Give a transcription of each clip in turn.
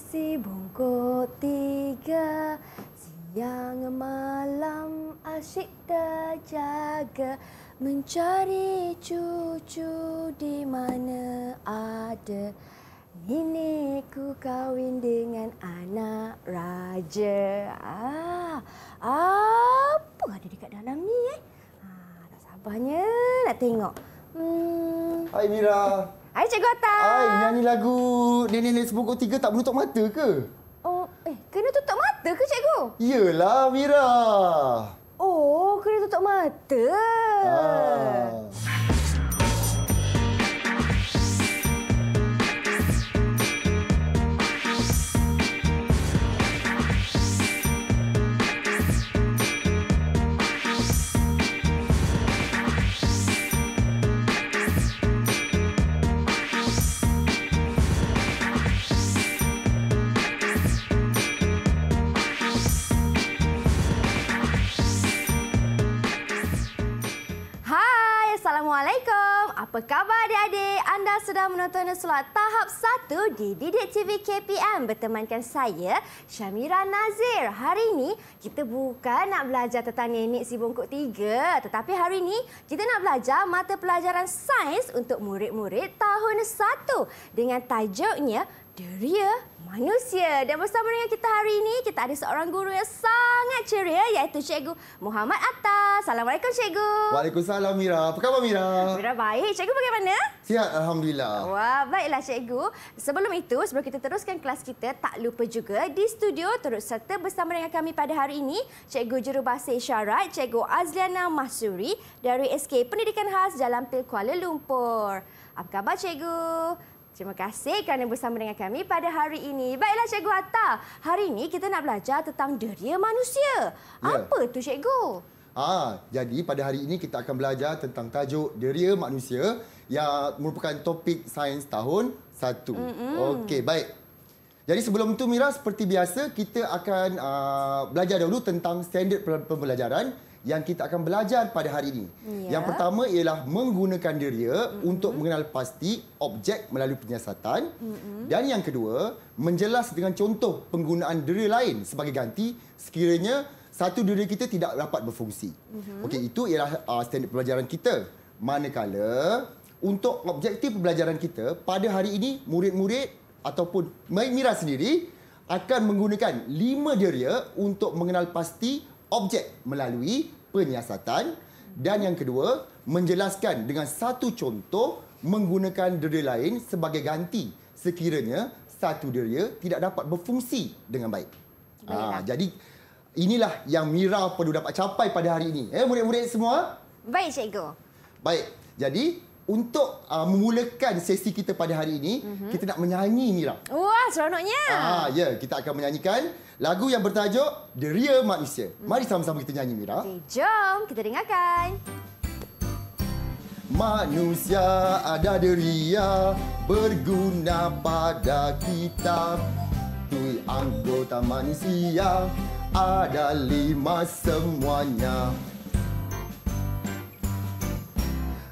si bungkuk tiga Siang malam asyik terjaga Mencari cucu di mana ada Nini ku kawin dengan anak raja ah, Apa ada dekat dalam ni eh? Ah, tak sabarnya nak tengok hmm. Hai Mira Hai Cik Gota. Hai, nyanyi lagu Nenek-nenek sepukul tiga tak menutup mata ke? Oh, eh, kena tutup mata ke cikgu? Yalah, Mira. Oh, kena tutup mata. Ah. khabar adik-adik? Anda sudah menonton solat tahap 1 di Didik TV KPM bertemankan saya, Syamira Nazir. Hari ini, kita bukan nak belajar tentang nenek si bongkok 3. Tetapi hari ini, kita nak belajar mata pelajaran sains untuk murid-murid tahun 1 dengan tajuknya Deria manusia. Dan bersama dengan kita hari ini, kita ada seorang guru yang sangat ceria iaitu Cikgu Muhammad Atta. Assalamualaikum Cikgu. Waalaikumsalam Mira. Apa khabar Mira? Mira baik. Cikgu bagaimana? Sihat Alhamdulillah. Wah baiklah Cikgu. Sebelum itu, sebelum kita teruskan kelas kita, tak lupa juga di studio terus serta bersama dengan kami pada hari ini, Cikgu Jurubahasa Isyarat, Cikgu Azliana Mahsuri dari SK Pendidikan Khas Jalan Pil Kuala Lumpur. Apa khabar Cikgu? Terima kasih kerana bersama dengan kami pada hari ini. Baiklah Cikgu Atta, hari ini kita nak belajar tentang deria manusia. Ya. Apa tu Cikgu? Ah, jadi pada hari ini kita akan belajar tentang tajuk deria manusia yang merupakan topik sains tahun 1. Mm -hmm. Okey, baik. Jadi sebelum itu Mira seperti biasa kita akan uh, belajar dahulu tentang standard pembelajaran yang kita akan belajar pada hari ini. Ya. Yang pertama ialah menggunakan deria mm -hmm. untuk mengenal pasti objek melalui penyiasatan. Mm -hmm. Dan yang kedua, menjelas dengan contoh penggunaan deria lain sebagai ganti sekiranya satu deria kita tidak dapat berfungsi. Mm -hmm. Okey, itu ialah uh, standard pembelajaran kita. Manakala untuk objektif pembelajaran kita pada hari ini murid-murid ataupun Mira sendiri akan menggunakan lima deria untuk mengenal pasti objek melalui penyiasatan dan yang kedua menjelaskan dengan satu contoh menggunakan deria lain sebagai ganti sekiranya satu deria tidak dapat berfungsi dengan baik. Ha, jadi inilah yang Mira perlu dapat capai pada hari ini. Eh, murid-murid semua. Baik, Cikgu. Baik. Jadi untuk uh, memulakan sesi kita pada hari ini, uh-huh. kita nak menyanyi Mira. Wah, seronoknya. Ha, ya, kita akan menyanyikan lagu yang bertajuk The Real Manusia. Mari sama-sama kita nyanyi, Mira. Okay, jom kita dengarkan. Manusia ada deria berguna pada kita. Tui anggota manusia ada lima semuanya.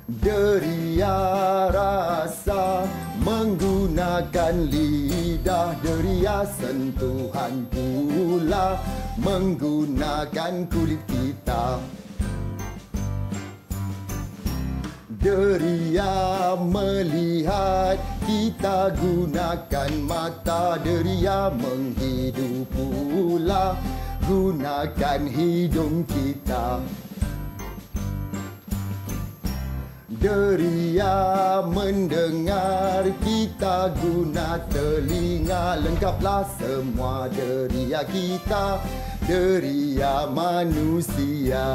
Deria rasa Menggunakan lidah deria sentuhan pula Menggunakan kulit kita Deria melihat kita gunakan mata deria menghidup pula gunakan hidung kita. deria mendengar kita guna telinga lengkaplah semua deria kita deria manusia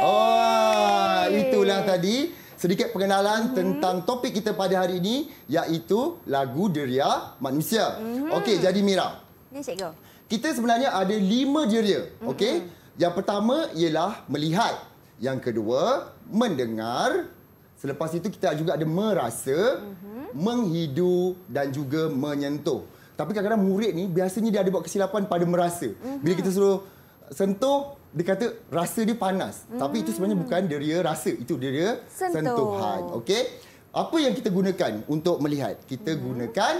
Oh itulah tadi sedikit pengenalan mm-hmm. tentang topik kita pada hari ini iaitu lagu deria manusia mm-hmm. okey jadi mira ni cikgu kita sebenarnya ada lima deria mm-hmm. okey hmm. Yang pertama ialah melihat. Yang kedua, mendengar. Selepas itu kita juga ada merasa, mm-hmm. menghidu dan juga menyentuh. Tapi kadang-kadang murid ni biasanya dia ada buat kesilapan pada merasa. Mm-hmm. Bila mhm. kita suruh sentuh, dia kata rasa dia panas. Mm-hmm. Tapi itu sebenarnya mhm. bukan deria rasa. Itu deria sentuh. sentuhan. Okey. Apa yang kita gunakan untuk melihat? Kita mm-hmm. gunakan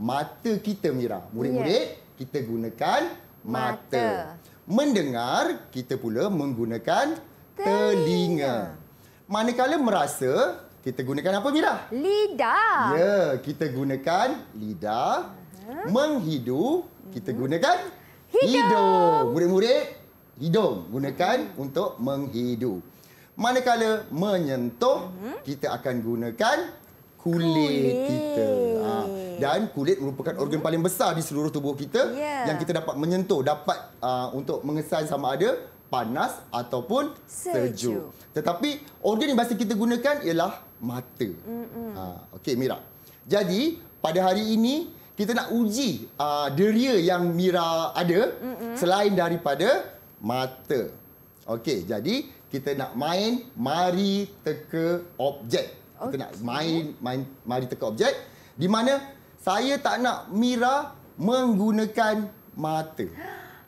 mata kita, Mira. Murid-murid, yeah. kita gunakan mata. Mendengar, kita pula menggunakan telinga. Manakala merasa, kita gunakan apa, mirah? Lidah. Ya, kita gunakan lidah. Uh -huh. Menghidu, kita mhm. gunakan hidung. Murid-murid, hidung. Gunakan uh mhm. -huh. untuk menghidu. Manakala menyentuh, uh mhm. -huh. kita akan gunakan kulit, kulit. kita. Ah, ha, dan kulit merupakan organ paling besar di seluruh tubuh kita yeah. yang kita dapat menyentuh, dapat uh, untuk mengesan sama ada panas ataupun sejuk. sejuk. Tetapi organ yang biasa kita gunakan ialah mata. Mm -mm. uh, Okey, Mira. Jadi, pada hari ini, kita nak uji uh, deria yang Mira ada mm -mm. selain daripada mata. Okey, jadi kita nak main mari teka objek. Okay. Kita nak main, main mari teka objek di mana saya tak nak Mira menggunakan mata.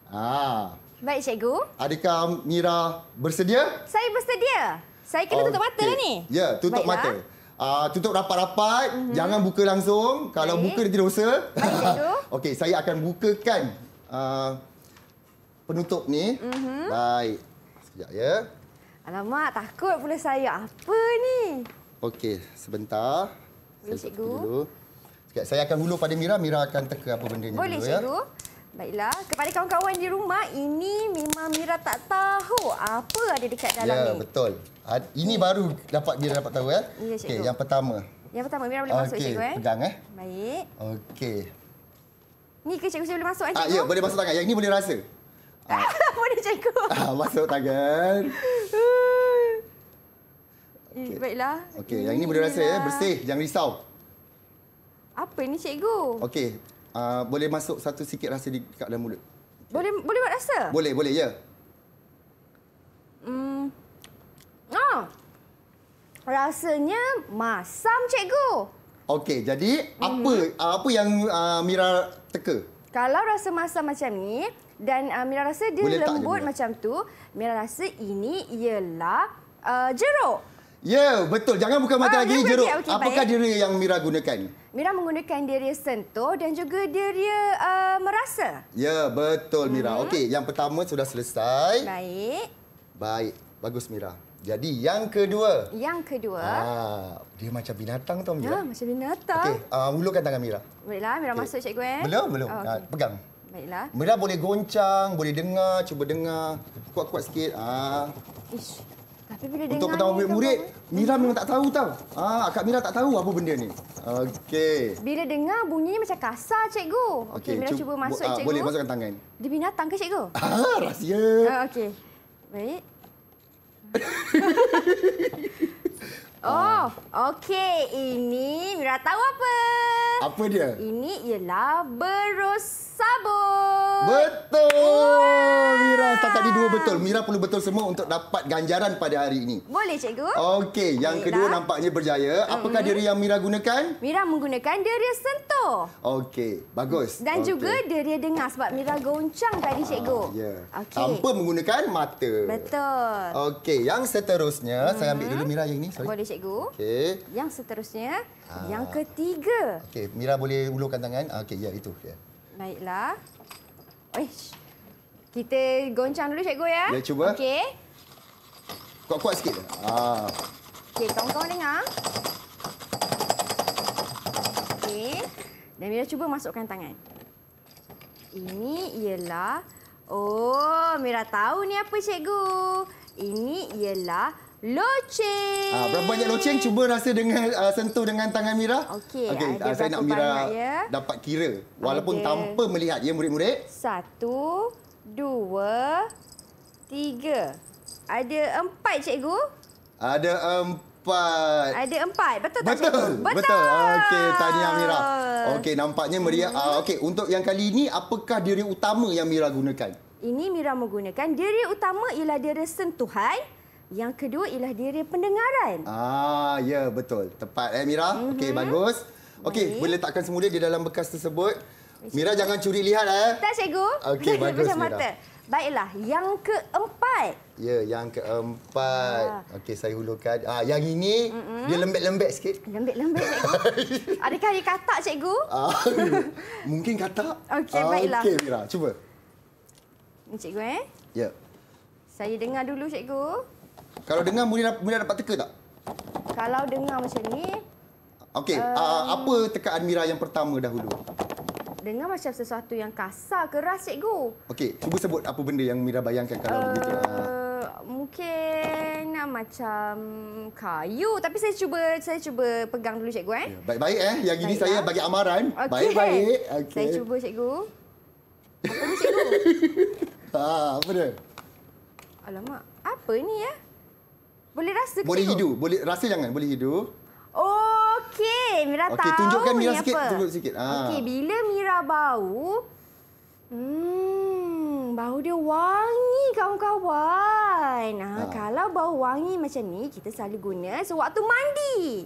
Ha. Baik, Cikgu. Adakah Mira bersedia? Saya bersedia. Saya kena okay. tutup mata lah ni. Ya, tutup Baiklah. mata. Uh, tutup rapat-rapat. Mm -hmm. Jangan buka langsung. Kalau buka, nanti dosa. Baik, Cikgu. Okey, saya akan bukakan uh, penutup ni. Mm -hmm. Baik. Sekejap, ya. Alamak, takut pula saya. Apa ni? Okey, sebentar. Saya tutup dulu. Saya akan hulur pada Mira, Mira akan teka apa benda ini Boleh, dulu. Ya. Cikgu. Ya. Baiklah, kepada kawan-kawan di rumah, ini memang Mira tak tahu apa ada dekat dalam ya, ni. betul. Ini baru dapat Mira dapat tahu ya. Ya, Cikgu. Okay, yang pertama. Yang pertama, Mira boleh okay, masuk, Cikgu. Okey, eh? pegang. Eh. Baik. Okey. Ni ke cikgu saya boleh masuk eh, ah, Ya, boleh masuk tangan. Yang ini boleh rasa. Ah. boleh cikgu. Ah, masuk tangan. okay. Baiklah. Okey, yang ini boleh rasa ya. Bersih, jangan risau. Apa ni cikgu? Okey. Uh, boleh masuk satu sikit rasa di kat dalam mulut. Boleh boleh buat rasa? Boleh, boleh ya. Hmm. Ah. Rasanya masam cikgu. Okey, jadi hmm. apa uh, apa yang uh, Mira teka? Kalau rasa masam macam ni dan uh, Mira rasa dia boleh lembut macam tu, Mira rasa ini ialah uh, jeruk. Ya, betul. Jangan buka mata ah, lagi okay, ah, Okay, Apakah diri yang Mira gunakan? Mira menggunakan diri sentuh dan juga diri uh, ah, merasa. Ya, betul Mira. Hmm. Okey, yang pertama sudah selesai. Baik. Baik. Bagus Mira. Jadi yang kedua. Yang kedua. Ah, dia macam binatang tau Mira. Ya, macam binatang. Okey, uh, mulukan tangan Mira. Baiklah, Mira okay. masuk cikgu eh. Belum, belum. Oh, okay. uh, pegang. Baiklah. Mira boleh goncang, boleh dengar, cuba dengar. Kuat-kuat sikit. Ah. Ish untuk ketawa ambil murid, Mira memang tak tahu tau. Ah, kak Mira tak tahu apa benda ni. Okey. Bila dengar bunyinya macam kasar cikgu. Okey, okay, Mira cuba masuk ah, cikgu. boleh masukkan tangan. Dia binatang ke cikgu? Ah, rahsia. Uh, Okey. Baik. Oh, okey. Ini Mira tahu apa? Apa dia? Ini ialah berus sabun. Betul. Wah. Mira setakat ini dua betul. Mira perlu betul semua untuk dapat ganjaran pada hari ini. Boleh, cikgu. Okey, yang Baiklah. kedua nampaknya berjaya. Apakah mm -hmm. deria yang Mira gunakan? Mira menggunakan deria sentuh. Okey, bagus. Dan okay. juga deria dengar sebab Mira goncang tadi, ah, cikgu. Ya, yeah. okay. Tanpa menggunakan mata. Betul. Okey, yang seterusnya. Mm -hmm. Saya ambil dulu Mira yang ini. Sorry. Boleh, cikgu cikgu. Okey. Yang seterusnya, ha. yang ketiga. Okey, Mira boleh ulurkan tangan. Ah, okey, ya itu. Ya. Naiklah. Oish. Kita goncang dulu cikgu ya. Ya cuba. Okey. Kuat-kuat sikit. Ah. Okey, kawan-kawan dengar. Okey. Dan Mira cuba masukkan tangan. Ini ialah... Oh, Mira tahu ni apa, Cikgu. Ini ialah Loceng. Ah, berapa banyak loceng? Cuba rasa dengan uh, sentuh dengan tangan Mira. Okey. Okay, okay, ah, saya nak Mira ya? dapat kira. Walaupun okay. tanpa melihat ya murid-murid. Satu, dua, tiga. Ada empat cikgu. Ada empat. Empat. Ada empat. Betul tak? Betul. Betul. Betul. Okey, tahniah Mira. Okey, nampaknya Maria. Hmm. Uh, Okey, untuk yang kali ini, apakah diri utama yang Mira gunakan? Ini Mira menggunakan. Diri utama ialah diri sentuhan. Yang kedua ialah diri pendengaran. Ah, ya betul. Tepat eh Mira. Mm -hmm. Okey, bagus. Okey, boleh letakkan semula di dalam bekas tersebut. Mira jangan curi lihat eh. Tak cikgu. Okey, bagus Mira. Mata. Baiklah, yang keempat. Ya, yang keempat. Ya. Okey, saya hulurkan. Ah, yang ini mm -mm. dia lembek-lembek sikit. Lembek-lembek cikgu. Adakah dia katak cikgu? Ah, mungkin katak. Okey, ah, baiklah. Okey Mira, cuba. Ini cikgu eh? Ya. Saya dengar dulu cikgu. Kalau dengar Munira Munira dapat teka tak? Kalau dengar macam ni. Okey, um, uh, apa tekaan Mira yang pertama dahulu? Dengar macam sesuatu yang kasar, keras cikgu. Okey, cuba sebut apa benda yang Mira bayangkan kalau uh, begitu. Mungkin macam kayu, tapi saya cuba saya cuba pegang dulu cikgu eh. Ya, baik-baik eh, yang ini saya bagi amaran. Baik-baik. Okay. Okay. Saya cuba cikgu. Apa ni cikgu? ha, apa dia? Alamak, apa ni ya? Eh? Boleh rasa ke Boleh hidu. Boleh rasa jangan. Boleh hidu. Okey, Mira okay, tahu Okey, tunjukkan Mira sikit. Apa. Tunjuk sikit. Ha. Okey, bila Mira bau, Hmm, bau dia wangi kawan-kawan. Ha, ha. Kalau bau wangi macam ni, kita selalu guna sewaktu mandi.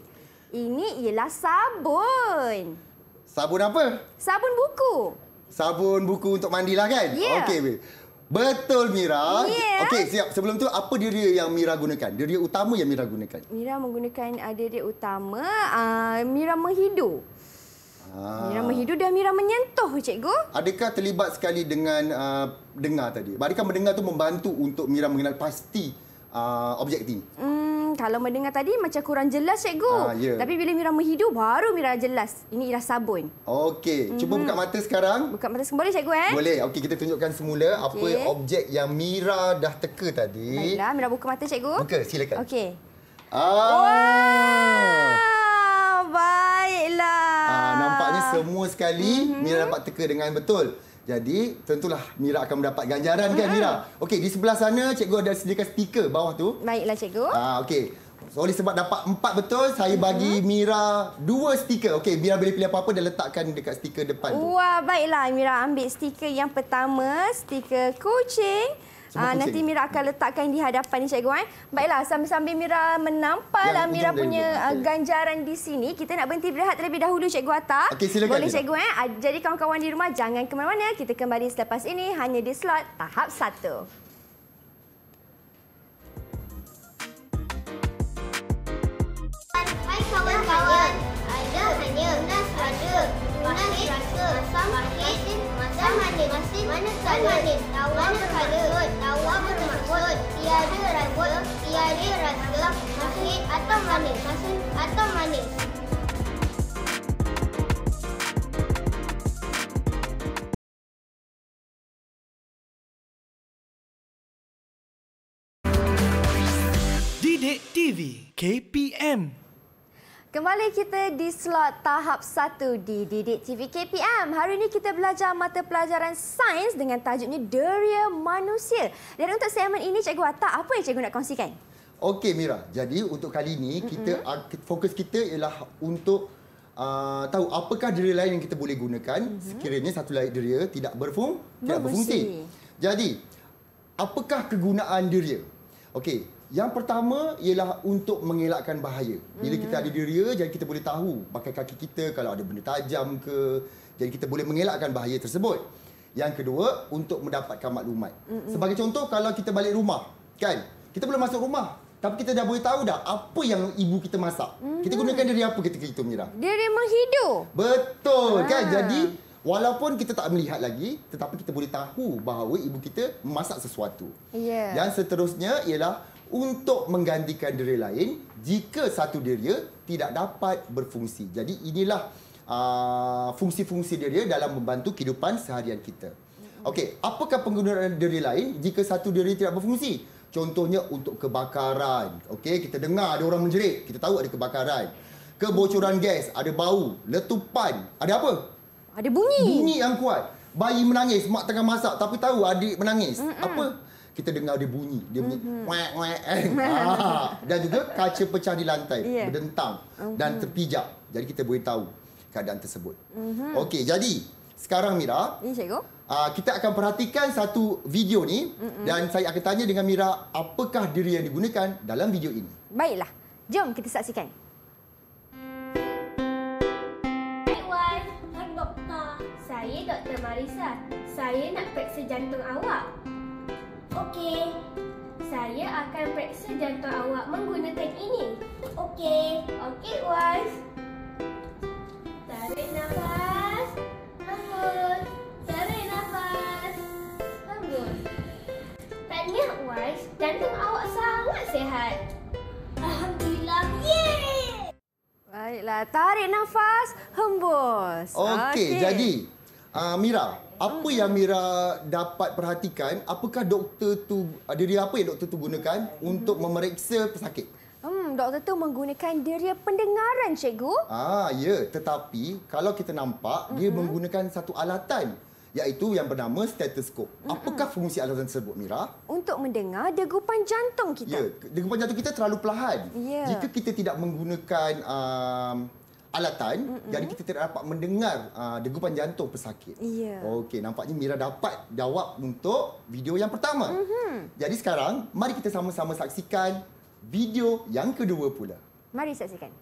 Ini ialah sabun. Sabun apa? Sabun buku. Sabun buku untuk mandilah kan? Ya. Yeah. Okey. Betul Mira. Yeah. Okey, siap. Sebelum tu apa diria yang Mira gunakan? Diria utama yang Mira gunakan? Mira menggunakan uh, diria utama uh, Mira Mahidu. Ah. Mira Mahidu dan Mira menyentuh cikgu. Adakah terlibat sekali dengan uh, dengar tadi? Adakah mendengar tu membantu untuk Mira mengenal pasti uh, objek ini? Mm kalau mendengar tadi macam kurang jelas cikgu. Ha, yeah. Ya. Tapi bila Mira menghidu baru Mira jelas. Ini ialah sabun. Okey, mm -hmm. cuba mhm. buka mata sekarang. Buka mata boleh cikgu eh? Boleh. Okey, kita tunjukkan semula okay. apa objek yang Mira dah teka tadi. Baiklah, Mira buka mata cikgu. Buka, silakan. Okey. Ah. Wow! Baiklah. Ah, nampaknya semua sekali mm -hmm. Mira dapat teka dengan betul. Jadi tentulah Mira akan mendapat ganjaran kan Mira. Okey di sebelah sana cikgu ada sediakan stiker bawah tu. Baiklah cikgu. Ah okey. So, oleh sebab dapat empat betul, saya mm-hmm. bagi Mira dua stiker. Okey, Mira boleh pilih apa-apa dan letakkan dekat stiker depan tu. Wah, baiklah Mira ambil stiker yang pertama, stiker kucing. Aa, nanti Mira akan letakkan di hadapan ni cikgu eh. Baiklah sambil-sambil Mira menampalah Mira punya ujung. ganjaran di sini. Kita nak berhenti berehat terlebih dahulu cikgu Atta. Okay, Boleh cikgu eh. Jadi kawan-kawan di rumah jangan ke mana-mana. Kita kembali selepas ini hanya di slot tahap 1. Kawan-kawan, ada hanya nas ada, nas rasa, sama kita. Dan manis. Masin. Mana kala? Manis. Lawa berkala. Lawa bermaksud. Tiada rasa. Tiada rasa. Masin atau manis. Masin atau manis. KPM Kembali kita di slot tahap 1 di Didik TV KPM. Hari ini kita belajar mata pelajaran sains dengan tajuknya Deria Manusia. Dan untuk segmen ini, Cikgu Atta, apa yang Cikgu nak kongsikan? Okey, Mira. Jadi untuk kali ini, kita mm-hmm. fokus kita ialah untuk uh, tahu apakah deria lain yang kita boleh gunakan mm-hmm. sekiranya satu lain deria tidak berfung, tidak berfungsi. Jadi, apakah kegunaan deria? Okey, yang pertama ialah untuk mengelakkan bahaya. Bila kita hmm. ada diri jadi kita boleh tahu pakai kaki kita kalau ada benda tajam ke. Jadi kita boleh mengelakkan bahaya tersebut. Yang kedua, untuk mendapatkan maklumat. Hmm. Sebagai contoh, kalau kita balik rumah, kan? Kita belum masuk rumah. Tapi kita dah boleh tahu dah apa yang ibu kita masak. Mm-hmm. Kita hmm. gunakan diri apa ketika itu, Mira? Diri menghidu. Betul, ha. kan? Jadi, walaupun kita tak melihat lagi, tetapi kita boleh tahu bahawa ibu kita masak sesuatu. Yeah. Yang seterusnya ialah untuk menggantikan diri lain jika satu diri tidak dapat berfungsi. Jadi inilah uh, fungsi-fungsi diri dalam membantu kehidupan seharian kita. Okey, apakah penggunaan diri lain jika satu diri tidak berfungsi? Contohnya untuk kebakaran. Okey, kita dengar ada orang menjerit, kita tahu ada kebakaran. Kebocoran gas, ada bau, letupan, ada apa? Ada bunyi. Bunyi yang kuat. Bayi menangis, mak tengah masak tapi tahu adik menangis. Mm-mm. Apa? kita dengar dia bunyi dia bunyi mm-hmm. muak eh. ah. dan juga kaca pecah di lantai yeah. berdentang mm-hmm. dan mhm. terpijak jadi kita boleh tahu keadaan tersebut mm-hmm. okey jadi sekarang Mira ni cikgu uh, kita akan perhatikan satu video ni mm-hmm. dan saya akan tanya dengan Mira apakah diri yang digunakan dalam video ini baiklah jom kita saksikan Saya Dr. Marisa. Saya nak periksa jantung awak. Okey. Saya akan periksa jantung awak menggunakan ini. Okey. Okey, Wise. Tarik nafas. Hembus. Tarik nafas. Hembus. Tanya Wise, jantung awak sangat sihat. Alhamdulillah. Yeay! Baiklah, tarik nafas, hembus. Okey, okay. jadi uh, Mira, apa yang Mira dapat perhatikan apakah doktor tu ah, diri apa yang doktor tu gunakan hmm. untuk memeriksa pesakit hmm doktor tu menggunakan deria pendengaran cikgu ah ya tetapi kalau kita nampak hmm. dia menggunakan satu alatan iaitu yang bernama stetoskop. Apakah fungsi alatan tersebut, Mira? Untuk mendengar degupan jantung kita. Ya, degupan jantung kita terlalu perlahan. Ya. Jika kita tidak menggunakan um, alatan mm-hmm. jadi kita tidak dapat mendengar uh, degupan jantung pesakit. Yeah. Okey, nampaknya Mira dapat jawab untuk video yang pertama. Mm-hmm. Jadi sekarang mari kita sama-sama saksikan video yang kedua pula. Mari saksikan.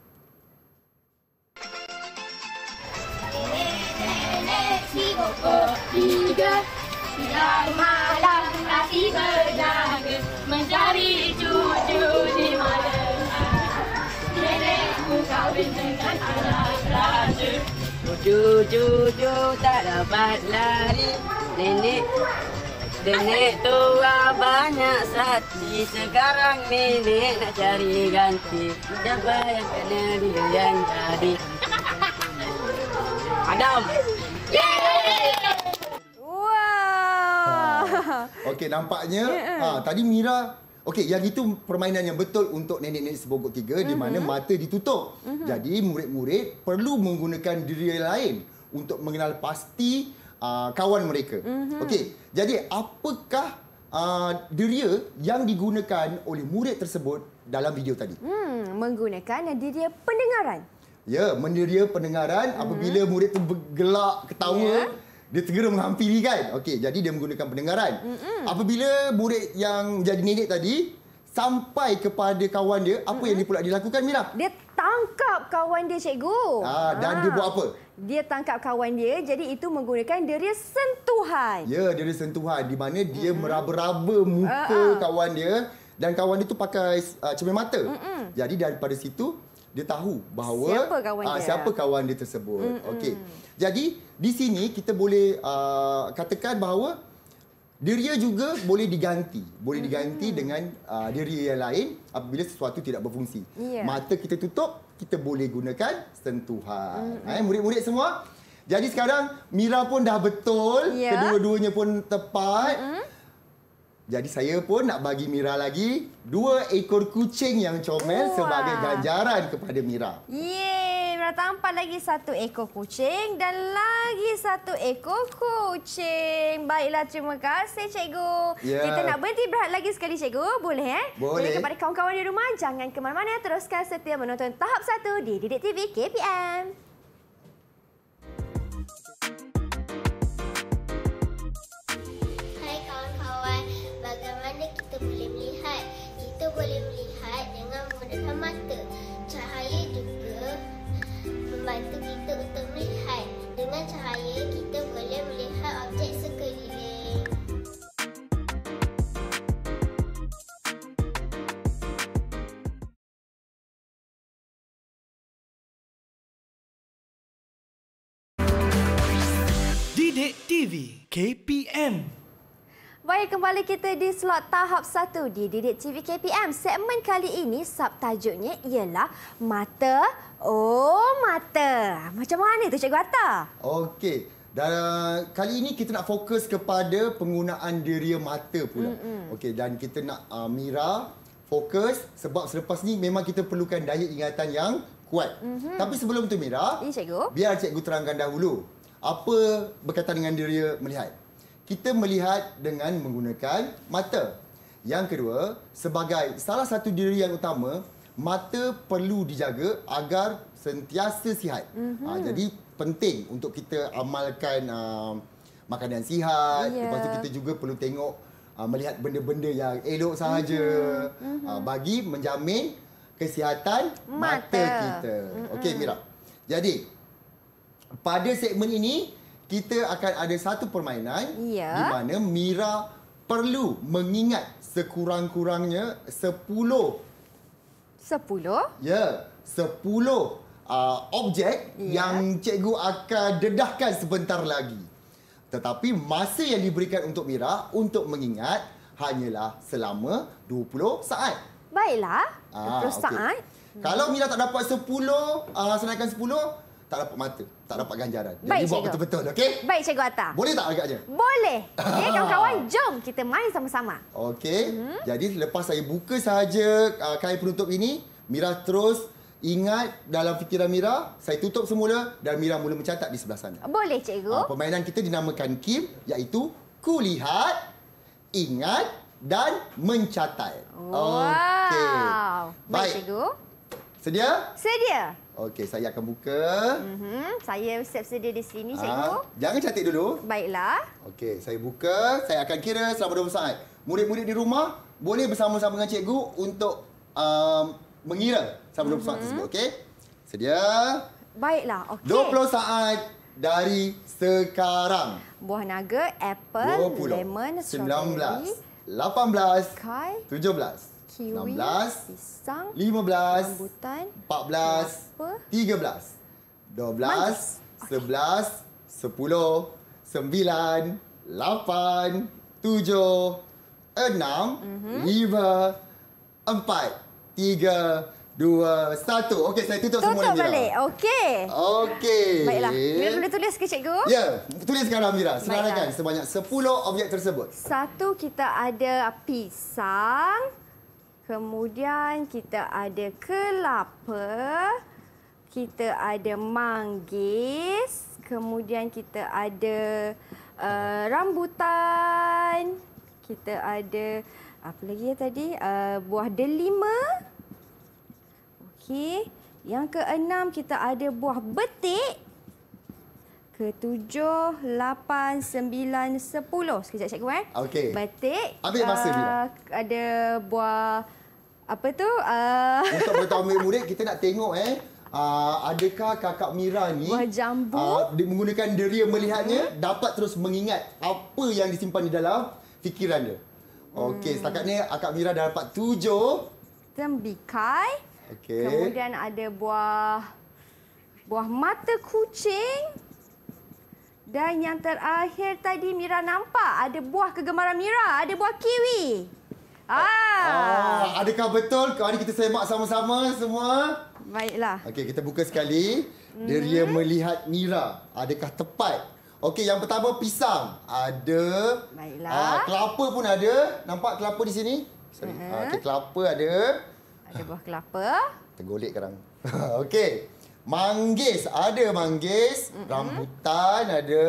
Tiga malam nasi berjaga cucu cucu tak dapat lari nenek nenek tua banyak sakit sekarang nenek nak cari ganti siapa yang kena dia yang jadi Adam Yeay! Wow. Okey nampaknya yeah. Ah, ha, tadi Mira Okey, yang itu permainan yang betul untuk nenek-nenek sebongkok tiga mm -hmm. di mhm. mana mata ditutup. Mm -hmm. Jadi murid-murid perlu menggunakan diri lain untuk mengenal pasti uh, kawan mereka. Mm -hmm. Okey, jadi apakah uh, ah, diria yang digunakan oleh murid tersebut dalam video tadi? Hmm, menggunakan diri pendengaran. Ya, mendiria pendengaran mm -hmm. apabila murid itu bergelak, ketawa. Yeah dia segera menghampiri kan. Okey, jadi dia menggunakan pendengaran. Mm-mm. Apabila murid yang jadi nenek tadi sampai kepada kawan dia, apa Mm-mm. yang dia pula dilakukan Mira? Dia tangkap kawan dia cikgu. Ah, dan ah. dia buat apa? Dia tangkap kawan dia, jadi itu menggunakan deria sentuhan. Ya, deria sentuhan di mana dia mm-hmm. meraba-raba muka uh-uh. kawan dia dan kawan dia tu pakai uh, cermin mata. Mm-mm. Jadi daripada situ dia tahu bahawa siapa kawan, uh, dia? Siapa kawan dia tersebut. Mm -mm. Okey. Jadi di sini kita boleh uh, katakan bahawa diria juga boleh diganti. Boleh diganti mm -hmm. dengan uh, diria yang lain apabila sesuatu tidak berfungsi. Yeah. Mata kita tutup, kita boleh gunakan sentuhan. Eh, murid-murid mm -hmm. eh, semua. Jadi sekarang Mira pun dah betul. Yeah. Kedua-duanya pun tepat. Mm -hmm. Jadi saya pun nak bagi Mira lagi dua ekor kucing yang comel Wah. sebagai ganjaran kepada Mira. Yeay, Mira tampak lagi satu ekor kucing dan lagi satu ekor kucing. Baiklah, terima kasih cikgu. Yeah. Kita nak berhenti berhati lagi sekali cikgu, boleh eh? Boleh. Jadi kepada kawan-kawan di rumah, jangan ke mana-mana. Teruskan setia menonton tahap satu di Didik TV KPM. kita boleh melihat dengan menggunakan mata. Cahaya juga membantu kita untuk melihat. Dengan cahaya, kita boleh melihat objek sekeliling. Didik TV KPM Baik, kembali kita di slot tahap 1 di Didik TV KPM. Segmen kali ini, sub tajuknya ialah Mata Oh Mata. Macam mana tu Cikgu Atta? Okey. Dan uh, kali ini kita nak fokus kepada penggunaan deria mata pula. Mm-hmm. Okey, dan kita nak uh, Mira fokus sebab selepas ni memang kita perlukan daya ingatan yang kuat. Mm-hmm. Tapi sebelum tu Mira, ya, cikgu. biar cikgu terangkan dahulu apa berkaitan dengan diri melihat kita melihat dengan menggunakan mata. Yang kedua, sebagai salah satu diri yang utama, mata perlu dijaga agar sentiasa sihat. Mm-hmm. jadi penting untuk kita amalkan ah, makanan sihat. Yeah. Lepas tu kita juga perlu tengok ah, melihat benda-benda yang elok sahaja mm-hmm. uh, bagi menjamin kesihatan mata, mata kita. Mm-hmm. Okey Mira. Jadi pada segmen ini kita akan ada satu permainan ya. di mana Mira perlu mengingat sekurang-kurangnya sepuluh. Sepuluh? ya sepuluh uh, objek ya. yang cikgu akan dedahkan sebentar lagi tetapi masa yang diberikan untuk Mira untuk mengingat hanyalah selama 20 saat baiklah 20 ah, okay. saat kalau Mira tak dapat 10 uh, senaikan 10 tak dapat mata, tak dapat ganjaran. Jadi buat betul-betul, okey? Baik, Cikgu Atta. Boleh tak agaknya? Boleh. Okey, ah. kawan-kawan, jom kita main sama-sama. Okey. Hmm. Jadi lepas saya buka saja uh, ah, kain penutup ini, Mira terus ingat dalam fikiran Mira, saya tutup semula dan Mira mula mencatat di sebelah sana. Boleh, Cikgu. Uh, permainan kita dinamakan Kim iaitu kulihat, ingat dan mencatat. Wow. Okay. Baik. Baik, Cikgu. Sedia? Sedia. Okey, saya akan buka. Mm-hmm. Saya siap sedia di sini, ha. cikgu. Jangan cantik dulu. Baiklah. Okey, saya buka. Saya akan kira selama 20 saat. Murid-murid di rumah boleh bersama-sama dengan cikgu untuk um, mengira selama 20 mm-hmm. saat mhm. tersebut. Okey? Sedia? Baiklah. Okey. 20 saat dari sekarang. Buah naga, apple, 20, lemon, 19, strawberry. 19. 18. Kai. 17 kiwi, 16, pisang, 15, rambutan, 14, apa? 13, 12, Manis. 11, okay. 10, 9, 8, 7, 6, mm-hmm. 5, 4, 3, 2, 1. Okey, saya tutup, tutup semua. Tutup lah. balik. Okey. Okey. Baiklah. Mira boleh tulis ke, cikgu? Ya. Yeah. Tulis sekarang, Mira. Senarakan sebanyak 10 objek tersebut. Satu, kita ada Pisang. Kemudian kita ada kelapa. Kita ada manggis. Kemudian kita ada uh, rambutan. Kita ada apa lagi ya tadi? Uh, buah delima. Okey. Yang keenam kita ada buah betik ke 7, 8, 9, 10. Sekejap cikgu eh. Okey. Batik. Ambil masa uh, bila? Ah, ada buah apa tu? Uh... Untuk bertambah murid, kita nak tengok eh. Uh, adakah kakak Mira ni buah jambu uh, menggunakan deria melihatnya hmm. dapat terus mengingat apa yang disimpan di dalam fikiran dia. Okey, hmm. setakat ni akak Mira dah dapat tujuh. Tembikai. Okay. Kemudian ada buah buah mata kucing. Dan yang terakhir tadi Mira nampak ada buah kegemaran Mira, ada buah kiwi. Ah. ah adakah betul? Kali kita semak sama-sama semua. Baiklah. Okey, kita buka sekali. Deria mhm. mm -hmm. melihat Mira. Adakah tepat? Okey, yang pertama pisang. Ada. Baiklah. Ah, kelapa pun ada. Nampak kelapa di sini? Sorry. Uh ah, mhm. okay, kelapa ada. Ada buah kelapa. Tergolek sekarang. Okey. Manggis ada manggis, mm-hmm. rambutan ada.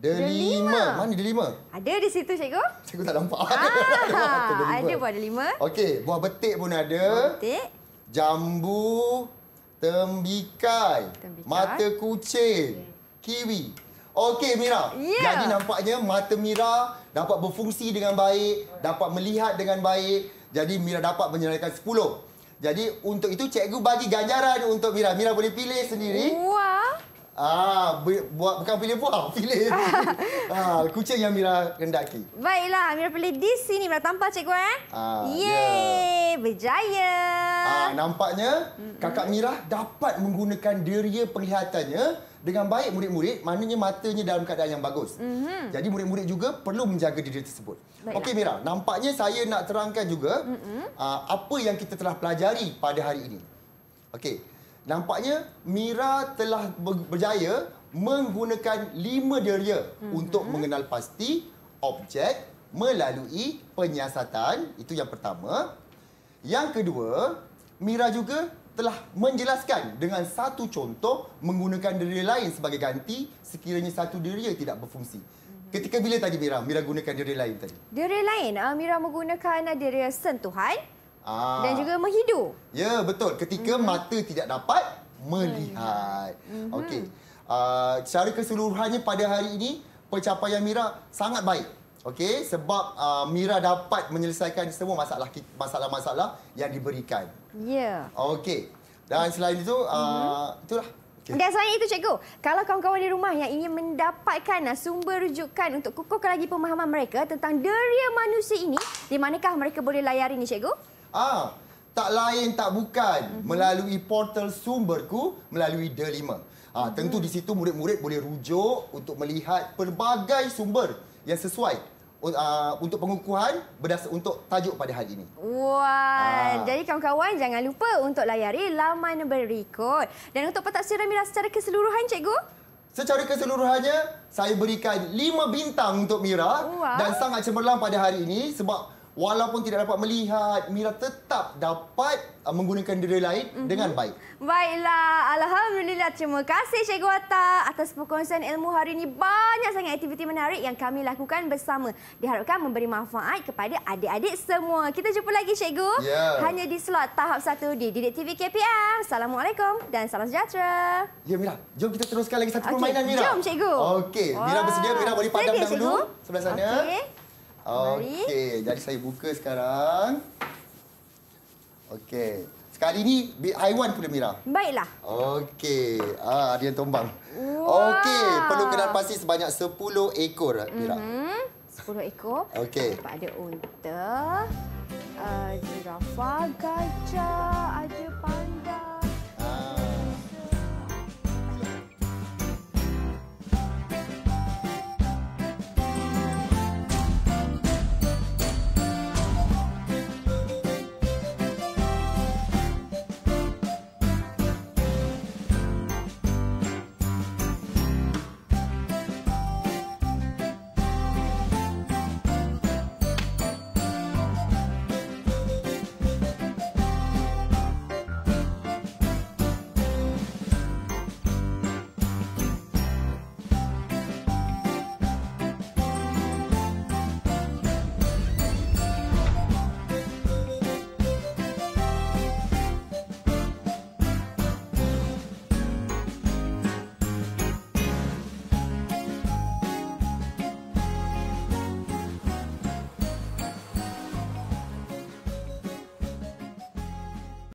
Delima. delima. Mana delima? Ada di situ, cikgu. Cikgu tak nampak. Ah, ada, ada buah delima. Okey, buah betik pun ada. betik. Jambu, tembikai, tembikai. mata kucing, okay. kiwi. Okey, Mira. Yeah. Jadi nampaknya mata Mira dapat berfungsi dengan baik, dapat melihat dengan baik. Jadi Mira dapat menyelesaikan sepuluh. Jadi untuk itu cikgu bagi ganjaran untuk Mira. Mira boleh pilih sendiri. Wah. Ah, buat bukan pilih buah, pilih. ah, kucing yang Mira hendaki. Baiklah, Mira pilih di sini pula tanpa cikgu eh. Ah, Yeay, yeah. berjaya. Ah, nampaknya mm -mm. kakak Mira dapat menggunakan deria perlihatannya dengan baik murid-murid maknanya matanya dalam keadaan yang bagus. Mm -hmm. Jadi murid-murid juga perlu menjaga diri tersebut. Okey Mira, nampaknya saya nak terangkan juga mm -hmm. uh, apa yang kita telah pelajari pada hari ini. Okey. Nampaknya Mira telah berjaya menggunakan lima deria mm -hmm. untuk mengenal pasti objek melalui penyiasatan. Itu yang pertama. Yang kedua, Mira juga telah menjelaskan dengan satu contoh menggunakan diri lain sebagai ganti sekiranya satu diri tidak berfungsi. Mhm. Ketika bila tadi Mira? Mira gunakan diri lain tadi. Diri lain? Ah, Mira menggunakan diri sentuhan Aa. Ah. dan juga menghidu. Ya, betul. Ketika mm -hmm. mata tidak dapat melihat. Mm -hmm. Okey. Uh, ah, cara keseluruhannya pada hari ini, pencapaian Mira sangat baik. Okey, sebab uh, Mira dapat menyelesaikan semua masalah-masalah yang diberikan. Ya. Yeah. Okey. Dan selain itu, uh, mm -hmm. itulah. Okay. Dan selain itu, Cikgu, kalau kawan-kawan di rumah yang ingin mendapatkan uh, sumber rujukan untuk kukuhkan lagi pemahaman mereka tentang deria manusia ini, di manakah mereka boleh layari ini, Cikgu? Ah, tak lain, tak bukan. Mm -hmm. Melalui portal sumberku, melalui Delima. Ah, mm -hmm. Tentu di situ murid-murid boleh rujuk untuk melihat pelbagai sumber yang sesuai uh, untuk pengukuhan berdasar untuk tajuk pada hari ini. Wah, uh. jadi kawan-kawan jangan lupa untuk layari laman berikut. Dan untuk pentaksiran Mira secara keseluruhan, cikgu? Secara keseluruhannya, saya berikan lima bintang untuk Mira wow. dan sangat cemerlang pada hari ini sebab walaupun tidak dapat melihat, Mira tetap dapat uh, menggunakan diri lain mm -hmm. dengan baik. Baiklah, Alhamdulillah. Alhamdulillah, terima kasih Cikgu Atta atas perkongsian ilmu hari ini. Banyak sangat aktiviti menarik yang kami lakukan bersama. Diharapkan memberi manfaat kepada adik-adik semua. Kita jumpa lagi Cikgu. Yeah. Hanya di slot tahap 1 di Didik TV KPM. Assalamualaikum dan salam sejahtera. Ya Mira, jom kita teruskan lagi satu okay. permainan Mira. Jom Cikgu. Okey, Mira bersedia. Mira boleh padam okay, dahulu sebelah sana. Okey. Okey, jadi saya buka sekarang. Okey. Sekali ni haiwan pula Mira. Baiklah. Okey. Ah Aryan Tombang. Okey, perlu kenal pasti sebanyak 10 ekor eh, Mira. Mm -hmm. 10 ekor. Okey. Ada unta, uh, eh, jirafa, gajah, ada panda.